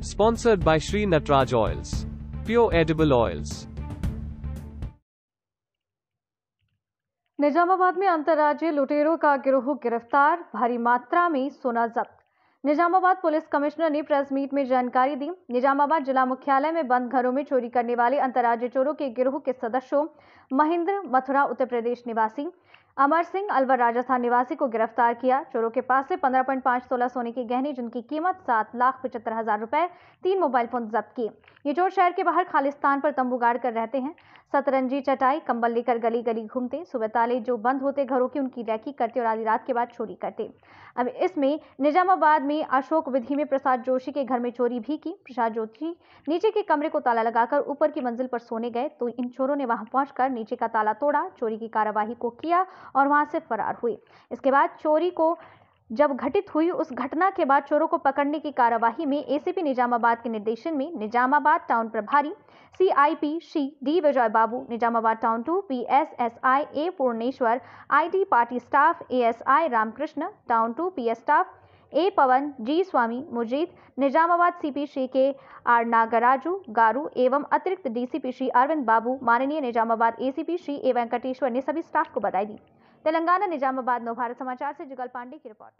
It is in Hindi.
Sponsored by Sri Natraj Oils. Pure Edible Oils. Nizamabad में अंतर्राज्यीय लुटेरों का गिरोह गिरफ्तार भारी मात्रा में सोना जब्त निजामाबाद पुलिस कमिश्नर ने प्रेस मीट में जानकारी दी निजामाबाद जिला मुख्यालय में बंद घरों में चोरी करने वाले अंतर्राज्य चोरों के गिरोह के सदस्यों महेंद्र मथुरा उत्तर प्रदेश निवासी अमर सिंह अलवर राजस्थान निवासी को गिरफ्तार किया चोरों के पास से 15.5 सोलह सोने के गहने जिनकी कीमत सात लाख पचहत्तर हजार रुपए तीन मोबाइल फोन जब्त किए ये चोर शहर के बाहर खालिस्तान पर तंबू गाड़ कर रहते हैं सतरंजी चटाई कंबल लेकर गली गली घूमते सुबह ताले जो बंद होते घरों की उनकी रैकी करते और आधी रात के बाद चोरी करते अब इसमें निजामाबाद में अशोक विधि में प्रसाद जोशी के घर में चोरी भी की प्रसाद जोशी नीचे के कमरे को ताला लगाकर ऊपर की मंजिल पर सोने गए तो इन चोरों ने वहां पहुंचकर नीचे का ताला तोड़ा चोरी की कार्यवाही को किया और वहाँ से फरार हुई इसके बाद चोरी को जब घटित हुई उस घटना के बाद चोरों को पकड़ने की कार्यवाही में एसीपी निजामाबाद के निर्देशन में निजामाबाद टाउन प्रभारी CIP Shri D Vijay Babu Nizamabad town two P S S I A Purneshwar ID party staff ASI Ramakrishna town two P S staff A Pavan G Swamy Mujeed Nizamabad CP Shri K R Nagaraju गारू एवं अतिरिक्त डीसीपी श्री अरविंद बाबू माननीय निजामाबाद एसीपी श्री ए वेंकटेश्वर ने सभी स्टाफ को बधाई दी तेलंगाना निजामाबाद नवभारत समाचार से जुगल पांडे की रिपोर्ट